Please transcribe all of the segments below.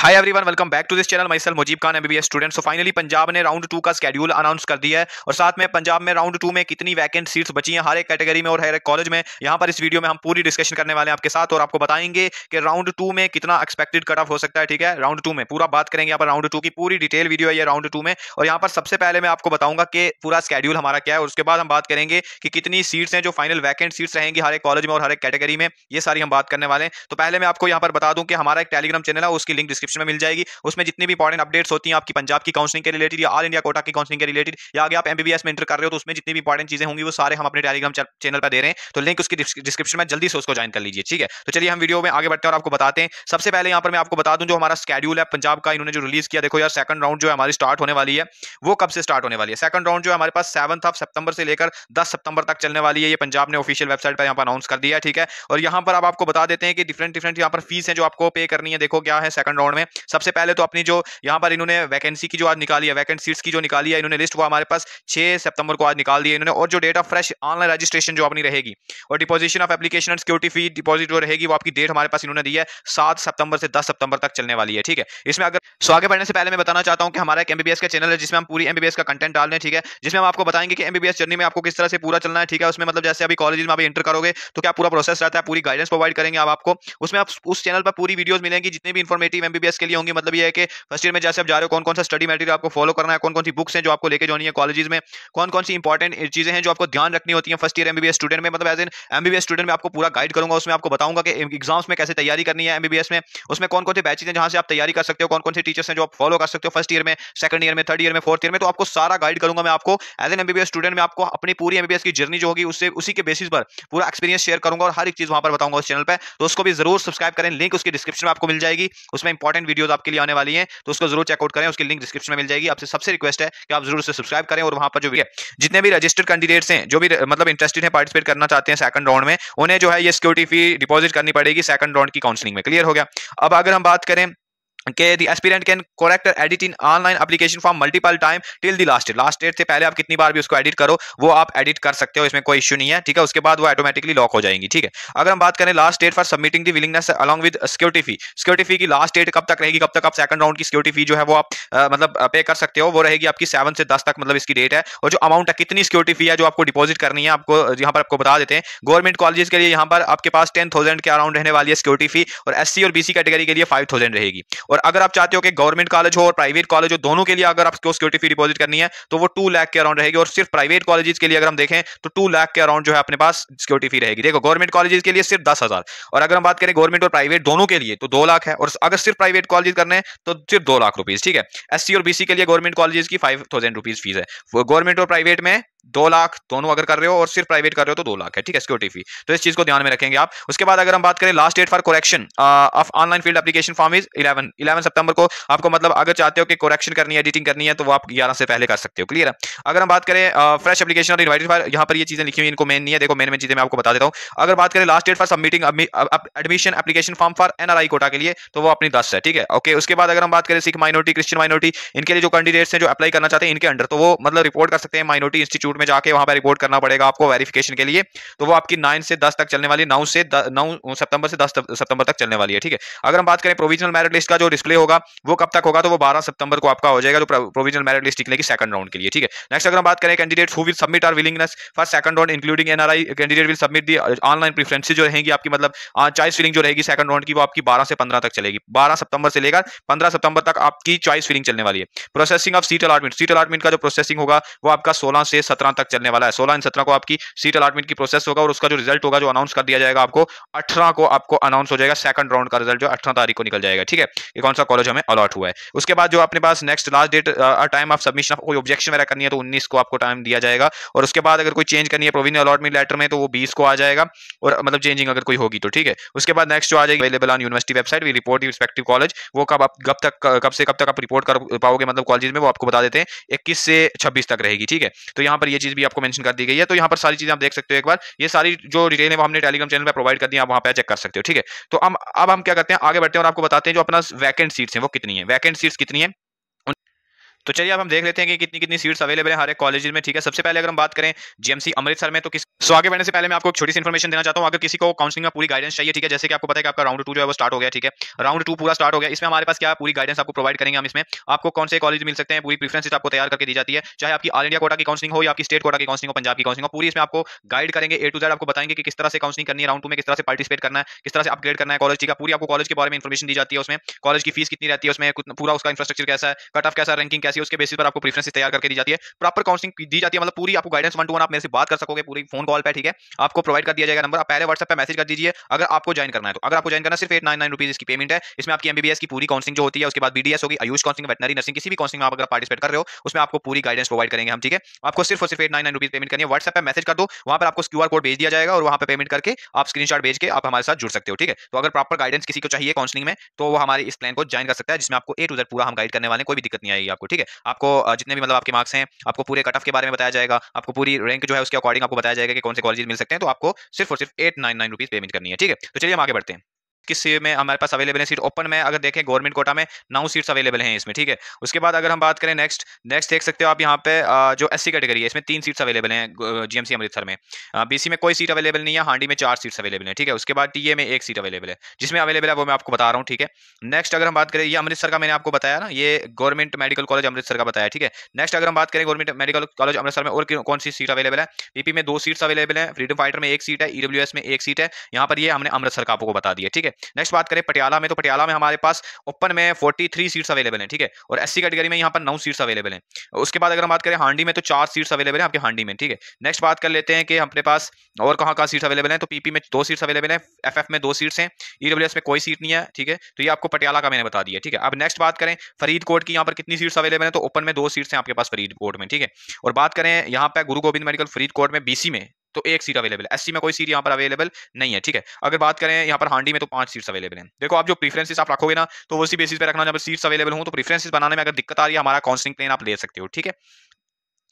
hi everyone welcome back to this channel my Mujeeb Khan MBBS student so finally Punjab ने round two का schedule announce कर दिया है और साथ में पंजाब में राउंड टू में कितनी वैकेंट सीट्स बची हैं हर एक कैटेगरी में और हर एक कॉलेज में यहाँ पर इस वीडियो में हम पूरी डिस्कशन करने वाले हैं आपके साथ और आपको बताएंगे कि राउंड टू में कितना एक्सपेक्टेड कट ऑफ हो सकता है ठीक है राउंड टू में पूरा बात करेंगे यहाँ पर राउंड टू की पूरी डिटेल वीडियो है ये राउंड टू में और यहाँ पर सबसे पहले मैं आपको बताऊंगा कि पूरा स्केड्यूल हमारा क्या है और उसके बाद हम बात करेंगे कि कितनी सीट्स हैं जो फाइनल वैकेंट सीट्स रहेंगी हर एक कॉलेज में और हर एक कैटेगरी में ये सारी हम बात करने वाले हैं तो पहले मैं आपको यहाँ पर बता दूँ कि हमारा एक टेलीग्राम चैनल है उसकी लिंक डिस्क्रिप्शन डिस्क्रिप्शन में मिल जाएगी उसमें जितनी भी इंपॉर्टेंट अपडेट्स होती हैं आपकी पंजाब की काउंसलिंग के रिलेटेड या ऑल इंडिया कोटा की काउंसलिंग के रिलेटेड या अगर आप एमबीबीएस में इंटर कर रहे हो तो उसमें जितनी भी इंपॉर्टेंट चीजें होंगी वो सारे हम अपने टेलीग्राम चैनल पर दे रहे हैं तो लिंक उसकी डिस्क्रिप्शन में जल्दी से उसको ज्वाइन कर लीजिए ठीक है तो चलिए हम वीडियो में आगे बढ़ते हैं और आपको बताते हैं सबसे पहले यहाँ पर मैं आपको बता दूं जो हमारा स्केड्यूल है पंजाब का इन्होंने जो रिलीज किया देखो यार सेकंड राउंड जो है हमारी स्टार्ट होने वाली है वो कब से स्टार्ट होने वाली है सेकंड राउंड जो है हमारे पास सेवंथ ऑफ सितंबर से लेकर दस सितंबर तक चलने वाली है ये पंजाब ने ऑफिशियल वेबसाइट पर यहाँ पर अनाउंस कर दिया ठीक है और यहाँ पर आप आपको बता देते हैं कि डिफरेंट डिफरेंट यहाँ पर फीस है जो आपको पे करनी है देखो क्या है सेकंड राउंड में हमें सबसे पहले तो अपनी जो यहाँ पर इन्होंने वैकेंसी की जो आज निकाली है वैकेंट सीट्स की जो निकाली है इन्होंने लिस्ट वो हमारे पास छः सितंबर को आज निकाल दी इन्होंने और जो date of fresh online registration जो अपनी रहेगी और deposition of application security fee deposit जो रहेगी वो आपकी डेट हमारे पास इन्होंने दी है सात सितंबर से दस सितंबर तक चलने वाली है ठीक है इसमें अगर सो आगे बढ़ने से पहले मैं बताना चाहता हूँ कि हमारा एक एमबीबीएस का चैनल है जिसमें हम पूरी एमबीबीएस का कंटेंट डाल रहे हैं ठीक है जिसमें हम आपको बताएंगे कि एमबीबीएस जर्नी में आपको किस तरह से पूरा चलना है ठीक है उसमें मतलब जैसे अभी कॉलेज में आप इंटर करोगे तो क्या पूरा प्रोसेस रहता है पूरी गाइडेंस प्रोवाइड करेंगे आप आपको उसमें आप उस चैनल पर पूरी वीडियोज मिलेंगी जितनी भी इन्फॉर्मेटिव एमबीबीएस एस के लिए होंगी मतलब ये है कि फर्स्ट ईयर में जैसे आप जा रहे हो कौन कौन सा स्टडी मटेरियल आपको फॉलो करना है कौन कौन सी बुक्स हैं जो आपको लेके जानी है कॉलेज में कौन कौन सी इंपॉर्टेंट चीजें हैं जो आपको ध्यान रखनी होती है फर्स्ट ईयर एमबीबीएस स्टूडेंट में मतलब एज एन एमबीबीएस स्टूडेंट में आपको पूरा गाइड करूंगा उसमें आपको बताऊंगा कि एग्जाम्स में कैसे तैयारी करनी है एमबीबीएस में उसमें कौन कौन से बैचेज हैं जहां से आप तैयारी कर सकते हो कौन कौन से टीचर्स हैं जो आप फॉलो कर सकते हो फर्स्ट ईयर में सेकंड ईयर में थर्ड ईयर में फोर्थ ईयर में तो आपको सारा गाइड करूंगा मैं आपको एज एन एमबीबीएस स्टूडेंट में आपको अपनी पूरी एमबीबीएस की जर्नी जो होगी उससे उसी के बेसिस पर पूरा एक्सपीरियंस शेयर करूंगा और हर एक चीज वहां पर बताऊंगा उस चैनल पर तो उसको भी जरूर सब्सक्राइब करें लिंक उसकी डिस्क्रिप्शन में आपको मिल जाएगी उसमें इंपॉर्टेंट इंपॉर्टेंट वीडियोज आपके लिए आने वाली है तो उसको जरूर चेकआउट करें उसकी लिंक डिस्क्रिप्शन में मिल जाएगी आपसे सबसे रिक्वेस्ट है कि आप जरूर उसे सब्सक्राइब करें और वहां पर जो भी है जितने भी रजिस्टर्ड कैंडिडेट्स हैं जो भी मतलब इंटरेस्टेड है पार्टिसिपेट करना चाहते हैं सेकंड राउंड में उन्हें जो है ये सिक्योरिटी फी डिपॉजिट करनी पड़ेगी सेकंड राउंड की काउंसलिंग में क्लियर हो गया अब अगर हम बात करें के the aspirant can correct edit in online application for multiple time till the last date last date से पहले आप कितनी बार भी उसको एडिट करो वो आप एडिट कर सकते हो इसमें कोई इशू नहीं है ठीक है उसके बाद वो ऑटोमेटिकली लॉक हो जाएंगी ठीक है अगर हम बात करें last date for submitting the willingness along with security fee security fee की लास्ट डेट कब तक रहेगी कब तक आप सेकंड राउंड की सिक्योरिटी फी जो है वो आप आ, मतलब पे कर सकते हो वो रहेगी आपकी सेवन से दस तक मतलब इसकी डेट है और जो अमाउंट है कितनी सिक्योरिटी फी है जो आपको डिपॉजिट करनी है आपको यहाँ पर आपको बता देते हैं गवर्नमेंट कॉलेज के लिए यहाँ पर आपके पास टेन थाउजेंड के अराउंड रहने वाली है सिक्योरिटी फी और एस और सी कैटेगरी के लिए फाइव थाउजेंड रहेगी और अगर आप चाहते हो कि गवर्नमेंट कॉलेज हो और प्राइवेट कॉलेज हो दोनों के लिए अगर आपको सिक्योरिटी फी डिपॉजिट करनी है तो वो टू लाख के अराउंड रहेगी और सिर्फ प्राइवेट कॉलेज के लिए अगर हम देखें तो टू लाख के अराउंड जो है अपने पास सिक्योरिटी फी रहेगी देखो गवर्नमेंट कॉलेज के लिए सिर्फ दस हजार और अगर हम बात करें गवर्नमेंट और प्राइवेट दोनों के लिए तो दो लाख है और अगर सिर्फ प्राइवेट कॉलेज करने हैं तो सिर्फ दो लाख रुपीज ठीक है एस और बीसी के लिए गवर्नमेंट कॉलेज की फाइव थाउजेंड रुपीज फीस है गवर्नमेंट और प्राइवेट में दो लाख दोनों अगर कर रहे हो और सिर्फ प्राइवेट कर रहे हो तो दो लाख है ठीक है सिक्योरिटी फी तो इस चीज को ध्यान में रखेंगे आप उसके बाद अगर हम बात करें last date for correction of online field application form is eleven eleven सितंबर को आपको मतलब अगर चाहते हो कि कोरेक्शन करनी है एडिटिंग करनी है तो वो आप ग्यारह से पहले कर सकते हो क्लियर है अगर हम बात करें फ्रेश uh, एप्लीकेशन और इन्वाइटेड फॉर यहाँ पर ये चीजें लिखी हुई इनको मेन नहीं है देखो मेन मेन चीजें मैं आपको बता देता हूँ अगर बात करें last date for submitting admission application form for NRI quota के लिए तो वो अपनी दस है ठीक है ओके उसके बाद अगर हम बात करें सिख माइनॉरिटी क्रिश्चियन माइनॉरिटी इनके लिए जो कैंडिडेट्स हैं जो अप्लाई करना चाहते हैं इनके अंडर तो वो मतलब रिपोर्ट कर सकते हैं माइनॉरिटी इंस्टीट्यूट इंस्टीट्यूट में जाके वहां पर रिपोर्ट करना पड़ेगा आपको वेरिफिकेशन के लिए तो वो आपकी नाइन से दस तक चलने वाली नौ से नौ सितंबर से दस सितंबर तक चलने वाली है ठीक है अगर हम बात करें प्रोविजनल मेरिट लिस्ट का जो डिस्प्ले होगा वो कब तक होगा तो वो बारह सितंबर को आपका हो जाएगा जो प्रोविजनल मेरिट लिस्ट निकलेगी सेकंड राउंड के लिए ठीक है नेक्स्ट अगर हम बात करें candidate who will submit our willingness for second round including NRI candidate will submit the online preferences जो रहेंगी आपकी मतलब चॉइस uh, फिलिंग जो रहेगी सेकंड राउंड की वो आपकी बारह से पंद्रह तक चलेगी बारह सितंबर से लेकर पंद्रह सितंबर तक आपकी चॉइस फिलिंग चलने वाली है processing of seat allotment seat allotment का जो प्रोसेसिंग होगा वो आपका सोलह से सत्रह तक चलने वाला है सोलह इन सत्रह को आपकी सीट अलॉटमेंट की प्रोसेस होगा और उसका जो रिजल्ट होगा जो अनाउंस कर दिया जाएगा आपको अठारह को आपको अनाउंस हो जाएगा सेकंड राउंड का रिजल्ट जो अठारह तारीख को निकल जाएगा ठीक है ये कौन सा कॉलेज हमें अलॉट हुआ है उसके बाद जो अपने पास next last date time of submission कोई ऑब्जेक्शन वगैरह करनी है तो उन्नीस को आपको टाइम दिया जाएगा और उसके बाद अगर कोई चेंज करनी है प्रोविजन अलॉटमेंट लेटर में तो वो बीस को आ जाएगा और मतलब चेंजिंग अगर कोई होगी तो ठीक है उसके बाद नेक्स्ट जो आ जाएगी available on university website we report respective college वो कब आप कब तक कब से कब तक आप रिपोर्ट कर पाओगे मतलब कॉलेज में वो आपको बता देते हैं इक्कीस से छब्बीस तक रहेगी ठीक है तो यहाँ पर ये चीज भी आपको मेंशन कर दी गई है तो यहाँ पर सारी चीजें आप देख सकते हो एक बार ये सारी जो डिटेल है वो हमने टेलीग्राम चैनल पर प्रोवाइड कर दी आप वहाँ पर चेक कर सकते हो ठीक है तो हम अब हम क्या करते हैं आगे बढ़ते हैं और आपको बताते हैं जो अपना वैकेंट सीट्स हैं वो कितनी है वैकेंट सीट्स कितनी है तो चलिए अब हम देख लेते हैं कि कितनी कितनी सीट्स अवेलेबल है हर एक कॉलेज में ठीक है सबसे पहले अगर हम बात करें जीएमसी अमृतसर में तो किस सो आगे बढ़ने से पहले मैं आपको एक छोटी सी इन्फॉर्मेशन देना चाहता हूँ अगर किसी को काउंसिलिंग में पूरी गाइडेंस चाहिए ठीक है जैसे कि आपको पता है कि आपका राउंड टू जो है वो स्टार्ट हो गया ठीक है राउंड टू पूरा स्टार्ट हो गया इसमें हमारे पास क्या पूरी गाइडेंस आपको प्रोवाइड करेंगे हम इसमें आपको कौन से कॉलेज मिल सकते हैं पूरी प्रीफ्रेंस आपको तैयार करके दी जाती है चाहे आपकी ऑल इंडिया कोटा की काउंसिलिंग हो या आपकी स्टेट कोटा की काउंसिलिंग हो पंजाब की काउंसिलिंग हो पूरी इसमें आपको गाइड करेंगे ए टू जेड आपको बताएंगे कि किस तरह से काउंसिलिंग करनी है राउंड टू में किस तरह से पार्टिसिपेट करना है किस तरह से अपग्रेड करना है कॉलेज ठीक है पूरी आपको कॉलेज के बारे में इन्फॉर्मेशन दी जाती है उसमें कॉलेज की फीस कितनी रहती है उसमें पूरा उसका इंफ्रास्ट्रक्चर कैसा है कट ऑफ कैसा रैंकिंग कैसी है उसके बेसिस पर आपको प्रेफरेंस तैयार करके दी जाती है प्रॉपर काउंसलिंग दी जाती है मतलब पूरी आपको गाइडेंस वन टू वन आप मेरे से बात कर सकोगे पूरी फोन कॉल पर ठीक है आपको प्रोवाइड कर दिया जाएगा नंबर आप पहले व्हाट्सएप पर मैसेज कर दीजिए अगर आपको ज्वाइन करना है तो अगर आपको ज्वाइन करना सिर्फ एट नाइन नाइन इसकी पेमेंट है इसमें आपकी एमबीबीएस की पूरी काउंसिलिंग जो होती है उसके बाद बीडीएस होगी आयुष काउंसिलिंग वेटनरी नर्सिंग किसी भी काउंसिलिंग में आप अगर पार्टिसिपेट कर रहे हो उसमें आपको पूरी गाइडेंस प्रोवाइड करेंगे हम ठीक है आपको सिर्फ सिर्फ एट नाइन नाइन पेमेंट करनी है व्हाट्सएप पर मैसेज कर दो वहाँ पर आपको क्यू कोड भेज दिया जाएगा और वहाँ पर पेमेंट करके आप स्क्रीन भेज के आप हमारे साथ जुड़ सकते हो ठीक है तो अगर प्रॉपर गाइडेंस किसी को चाहिए काउंसलिंग में तो वो हमारे इस प्लान को ज्वाइन कर सकता है जिसमें आपको ए टू जेड पूरा हम गाइड करने वाले कोई भी दिक्कत नहीं आएगी आपको ठीक है ठीक है आपको जितने भी मतलब आपके मार्क्स हैं आपको पूरे कट ऑफ के बारे में बताया जाएगा आपको पूरी रैंक जो है उसके अकॉर्डिंग आपको बताया जाएगा कि कौन से कॉलेज मिल सकते हैं तो आपको सिर्फ और सिर्फ eight nine nine rupees payment करनी है ठीक है तो चलिए हम आगे बढ़ते हैं किस में हमारे पास अवेलेबल है सीट ओपन में अगर देखें गवर्नमेंट कोटा में नौ सीट्स अवेलेबल हैं इसमें ठीक है उसके बाद अगर हम बात करें नेक्स्ट नेक्स्ट देख सकते हो आप यहाँ पे जो एस कैटेगरी है इसमें तीन सीट्स अवेलेबल हैं जीएमसी अमृतसर में बीसी में कोई सीट अवेलेबल नहीं है हांडी में चार सीट्स अवेलेबल है ठीक है उसके बाद टीए में एक सीट अवेलेबल है जिसमें अवेलेबल है वो मैं आपको बता रहा हूँ ठीक है नेक्स्ट अगर हम बात करें ये अमृतसर का मैंने आपको बताया ना ये गवर्नमेंट मेडिकल कॉलेज अमृतसर का बताया ठीक है नेक्स्ट अगर हम बात करें गवर्नमेंट मेडिकल कॉलेज अमृतसर में और कौन सी सीट अवेलेबल है पीपी में दो सीट्स अवेलेबल है फ्रीडम फाइटर में एक सीट है ईडब्ल्यू में एक सीट है यहाँ पर ये हमने अमृतसर का आपको बता दिया ठीक है है नेक्स्ट बात करें पटियाला में तो पटियाला में हमारे पास ओपन में फोर्टी थ्री सीट्स अवेलेबल हैं ठीक है और एससी कैटेगरी में यहाँ पर नौ सीट्स अवेलेबल हैं उसके बाद अगर हम बात करें हांडी में तो चार सीट्स अवेलेबल हैं आपके हांडी में ठीक है नेक्स्ट बात कर लेते हैं कि अपने पास और कहाँ कहाँ सीट्स अवेलेबल हैं तो पीपी में दो सीट्स अवेलेबल हैं एफएफ में दो सीट्स हैं ईडब्ल्यूएस e में कोई सीट नहीं है ठीक है तो ये आपको पटियाला का मैंने बता दिया ठीक है अब नेक्स्ट बात करें फरीदकोट की यहाँ पर कितनी सीट्स अवेलेबल है तो ओपन में दो सीट्स हैं आपके पास फरीदकोट में ठीक है और बात करें यहाँ पर गुरु गोविंद मेडिकल फरीदकोट में बीसी में तो एक सीट अवेलेबल है एससी में कोई सीट यहाँ पर अवेलेबल नहीं है ठीक है अगर बात करें यहाँ पर हांडी में तो पांच सीट्स अवेलेबल हैं देखो आप जो प्रीफरेंसेस आप रखोगे ना तो उसी बेसिस पे रखना जब सीट्स अवेलेबल हो तो प्रीफरेंसेस बनाने में अगर दिक्कत आ रही है हमारा काउंसलिंग प्लेन आप ले सकते हो ठीक है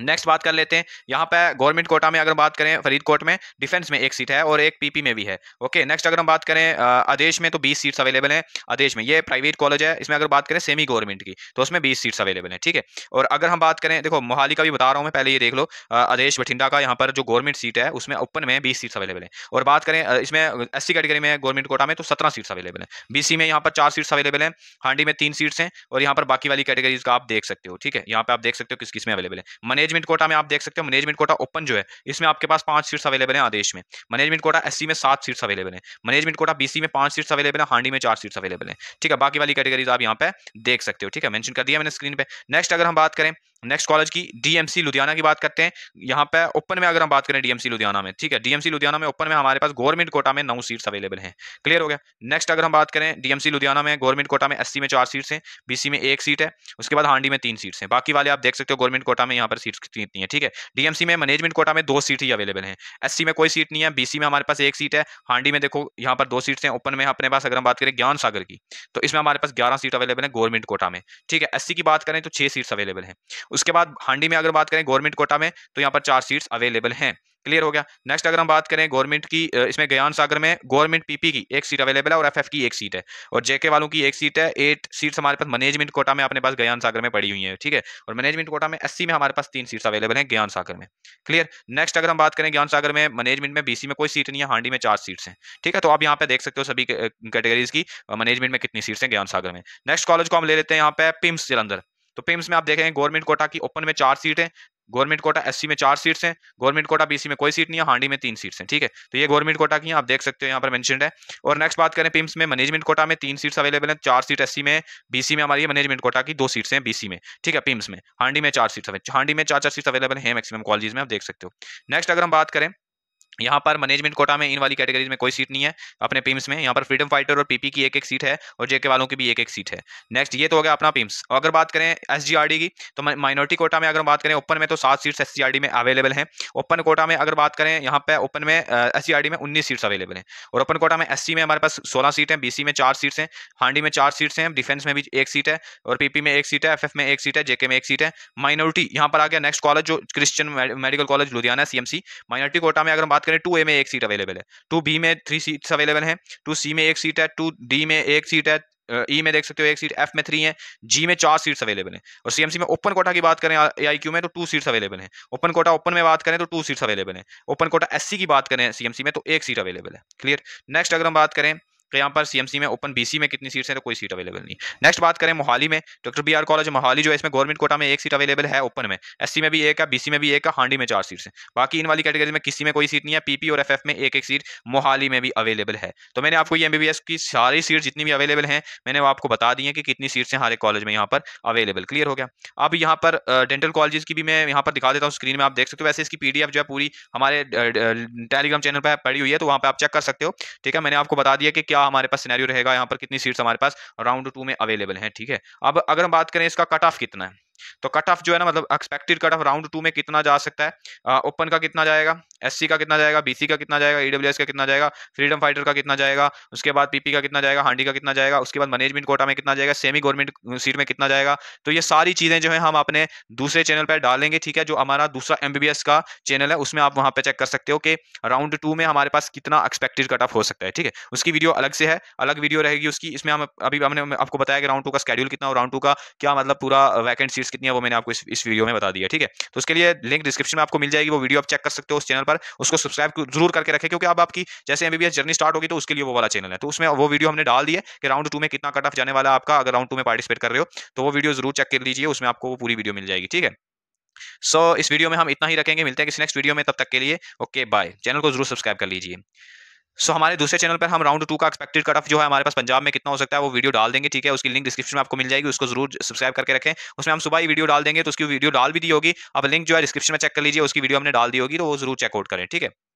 नेक्स्ट बात कर लेते हैं यहाँ पे गवर्नमेंट कोटा में अगर बात करें फरीदकोट में डिफेंस में एक सीट है और एक पीपी में भी है ओके नेक्स्ट अगर हम बात करें आदेश में तो 20 सीट्स अवेलेबल हैं आदेश में ये प्राइवेट कॉलेज है इसमें अगर बात करें सेमी गवर्नमेंट की तो उसमें 20 सीट्स अवेलेबल हैं ठीक है और अगर हम बात करें देखो मोहाली का भी बता रहा हूँ मैं पहले ये देख लो आदेश बठिंडा का यहाँ पर जो गवर्नमेंट सीट है उसमें ओपन में बीस सीट्स अवेलेबल है और बात करें इसमें एस कैटेगरी में गवर्नमेंट कोटा में तो सत्रह सीट्स अवेलेबल है बी में यहाँ पर चार सीट्स अवेलेबल है हांडी में तीन सीट्स हैं और यहाँ पर बाकी वाली कैटेगरीज का आप देख सकते हो ठीक है यहाँ पर आप देख सकते हो किस किस में अवेलेबल है मैनेजमेंट कोटा में आप देख सकते हो मैनेजमेंट कोटा ओपन जो है इसमें आपके पास पांच सीट्स अवेलेबल है आदेश में मैनेजमेंट कोटा एससी में सात सीट्स अवेलेबल है मैनेजमेंट कोटा बीसी में पांच सीट्स अवेलेबल है हांडी में चार सीट्स अवेलेबल है ठीक है बाकी वाली कैटेगरीज आप यहाँ पे देख सकते हो ठीक है मैंशन कर दिया मैंने स्क्रीन पर नेक्स्ट अगर हम बात करें नेक्स्ट कॉलेज की डीएमसी लुधियाना की बात करते हैं यहाँ पे ओपन में अगर हम बात करें डीएमसी लुधियाना में ठीक है डीएमसी लुधियाना में ओपन में हमारे पास गवर्नमेंट कोटा में नौ सीट्स अवेलेबल हैं क्लियर हो गया नेक्स्ट अगर हम बात करें डीएमसी लुधियाना में गवर्नमेंट कोटा में एससी में चार सीट्स हैं बीसी में एक सीट है उसके बाद हांडी में तीन सीट्स हैं बाकी वाले आप देख सकते हो गवर्नमेंट कोटा में यहाँ पर सीट्स कितनी है ठीक है डीएमसी में मैनेजमेंट कोटा में दो सीट ही अवेलेबल है एस में कोई सीट नहीं है बीसी में हमारे पास एक सीट है हांडी में देखो यहाँ पर दो सीट्स हैं ओपन में अपने पास अगर हम बात करें ज्ञान सागर की तो इसमें हमारे पास ग्यारह सीट अवेलेबल है गवर्नमेंट कोटा में ठीक है एस की बात करें तो छह सीट्स अवेलेबल है उसके बाद हांडी में अगर बात करें गवर्नमेंट कोटा में तो यहाँ पर चार सीट्स अवेलेबल हैं क्लियर हो गया नेक्स्ट अगर हम बात करें गवर्नमेंट की इसमें गयान सागर में गवर्नमेंट पीपी की एक सीट अवेलेबल है और एफएफ की एक सीट है और जेके वालों की एक सीट है एट सीट्स हमारे पास मैनेजमेंट कोटा में अपने पास गयान सागर में पड़ी हुई है ठीक है और मैनेजमेंट कोटा में एससी में हमारे पास तीन सीट्स अवेलेबल है ज्ञान सागर में क्लियर नेक्स्ट अगर हम बात करें ज्ञान सागर में मैनेजमेंट में बीसी में कोई सीट नहीं है हांडी में चार सीट्स हैं ठीक है तो आप यहाँ पे देख सकते हो सभी कैटेगरीज की मैनेजमेंट में कितनी सीट्स हैं ज्ञान सागर में नेक्स्ट कॉलेज को हम ले लेते हैं यहाँ पे पिम्स जलंधर तो पेम्स में आप देखेंगे गवर्नमेंट कोटा की ओपन में चार सीट है गवर्नमेंट कोटा एससी में चार सीट्स हैं गवर्नमेंट कोटा बीसी में कोई सीट नहीं है हांडी में तीन सीट्स हैं ठीक है तो ये गवर्नमेंट कोटा की आप देख सकते हो यहाँ पर मेंशन है और नेक्स्ट बात करें पिम्स में मैनेजमेंट कोटा में तीन सीट्स अवेलेबल हैं चार सीट एससी में बीसी में हमारी मैनेजमेंट कोटा की दो सीट्स हैं बीसी में ठीक है पिम्स में हांडी में चार सीट्स हांडी में चार चार सीट्स अवेलेबल है मैक्सिमम कॉलेज में आप देख सकते हो नेक्स्ट अगर हम बात करें यहाँ पर मैनेजमेंट कोटा में इन वाली कैटेगरीज में कोई सीट नहीं है अपने पीम्स में यहाँ पर फ्रीडम फाइटर और पीपी की एक एक सीट है और जेके वालों की भी एक एक सीट है नेक्स्ट ये तो हो गया अपना पीम्स और अगर बात करें एस की तो माइनॉरिटी कोटा में अगर बात करें ओपन में तो सात सीट्स एस में अवेलेबल हैं ओपन कोटा में अगर बात करें यहाँ पर ओपन में एस में उन्नीस सीट्स अवेलेबल हैं और ओपन कोटा में एस में हमारे पास सोलह सीट हैं बी में चार सीट्स हैं हांडी में चार सीट्स हैं डिफेंस में भी एक सीट है और पीपी में एक सीट है एफ में एक सीट है जेके में एक सीट है माइनॉरिटी यहाँ पर आ गया नेक्स्ट कॉलेज जो Christian medical college Ludhiana C minority quota में अगर बात करें टू ए में एक सीट अवेलेबल है टू बी में थ्री सीट्स अवेलेबल हैं टू सी में एक सीट है टू डी में एक सीट है ई e में देख सकते हो एक सीट एफ में थ्री है जी में चार सीट्स अवेलेबल हैं और सीएमसी में ओपन कोटा की बात करें आई में तो टू सीट्स अवेलेबल हैं ओपन कोटा ओपन में बात करें तो टू सीट्स अवेलेबल हैं ओपन कोटा एससी की बात करें सीएमसी में तो एक सीट अवेलेबल है क्लियर नेक्स्ट अगर हम बात करें तो यहाँ पर सीएमसी में ओपन बीसी में कितनी सीट्स हैं तो कोई सीट अवेलेबल नहीं नेक्स्ट बात करें मोहाली में doctor B R college Mohali जो है इसमें गवर्नमेंट कोटा में एक सीट अवेलेबल है ओपन में एस में भी एक है बीसी में भी एक है हांडी में चार सीट्स हैं बाकी इन वाली कैटेगरी में किसी में कोई सीट नहीं है पीपी और एफ में एक एक सीट मोहाली में भी अवेलेबल है तो मैंने आपको ये एम की सारी सीट जितनी भी अवेलेबल हैं मैंने आपको बता दी है कि कितनी सीट्स हैं हर एक कॉलेज में यहाँ पर अवेलेबल क्लियर हो गया अब यहाँ पर डेंटल कॉलेज की भी मैं यहाँ पर दिखा देता हूँ स्क्रीन में आप देख सकते हो वैसे इसकी पी जो है पूरी हमारे टेलीग्राम चैनल पर पड़ी हुई है तो वहाँ पर आप चेक कर सकते हो ठीक है मैंने आपको बता दिया कि क्या क्या हमारे पास सिनेरियो रहेगा यहाँ पर कितनी सीट्स हमारे पास राउंड टू में अवेलेबल है ठीक है अब अगर हम बात करें इसका कट ऑफ कितना है तो कट ऑफ जो है ना मतलब expected cut off round two में कितना जा सकता है ओपन का कितना जाएगा सी का कितना जाएगा बीसी का कितना जाएगा एस का कितना जाएगा फ्रीडम फाइटर का कितना जाएगा उसके बाद पीपी का कितना जाएगा हांडी का कितना जाएगा उसके बाद मैनेजमेंट कोटा में कितना जाएगा सेमी गवर्नमेंट सीट में कितना जाएगा तो ये सारी चीजें जो है हम अपने दूसरे चैनल पर डालेंगे ठीक है जो हमारा दूसरा एमबीबीएस का चैनल है उसमें आप वहां पर चेक कर सकते हो कि राउंड टू में हमारे पास कितना एक्सपेक्टेड कट ऑफ हो सकता है ठीक है उसकी वीडियो अलग से है अलग वीडियो रहेगी उसकी इसमें हम अभी हमने आपको बताया कि राउंड टू का स्केड्यूल कितना और राउंड टू का क्या मतलब पूरा वैकेंट सीट्स कितनी है वो मैंने आपको इस, इस वीडियो में बता दिया ठीक है तो उसके लिए लिंक डिस्क्रिप्शन में आपको मिल जाएगी वो वीडियो आप चेक कर सकते हो उस चैनल पर उसको सब्सक्राइब जरूर करके रखें क्योंकि अब आपकी जैसे एम जर्नी स्टार्ट होगी तो उसके लिए वो वाला चैनल है तो उसमें वो वीडियो हमने डाल दिया कि राउंड टू में कितना कट ऑफ जाने वाला आपका अगर राउंड टू में पार्टिसिपेट कर रहे हो तो वो वीडियो जरूर चेक कर लीजिए उसमें आपको वो पूरी वीडियो मिल जाएगी ठीक है सो so, इस वीडियो में हम इतना ही रखेंगे मिलते हैं किसी नेक्स्ट वीडियो में तब तक के लिए ओके okay, बाय चैनल को जरूर सब्सक्राइब कर लीजिए सो so, हमारे दूसरे चैनल पर हम राउंड टू का एक्सपेक्टेड कट ऑफ जो है हमारे पास पंजाब में कितना हो सकता है वो वीडियो डाल देंगे ठीक है उसकी लिंक डिस्क्रिप्शन में आपको मिल जाएगी उसको जरूर सब्सक्राइब करके रखें उसमें हम सुबह ही वीडियो डाल देंगे तो उसकी वीडियो डाल भी दी होगी अब लिंक जो है डिस्क्रिप्शन में चेक कर लीजिए उसकी वीडियो हमने डाल दी होगी तो वो जरूर चेकआउट करें ठीक है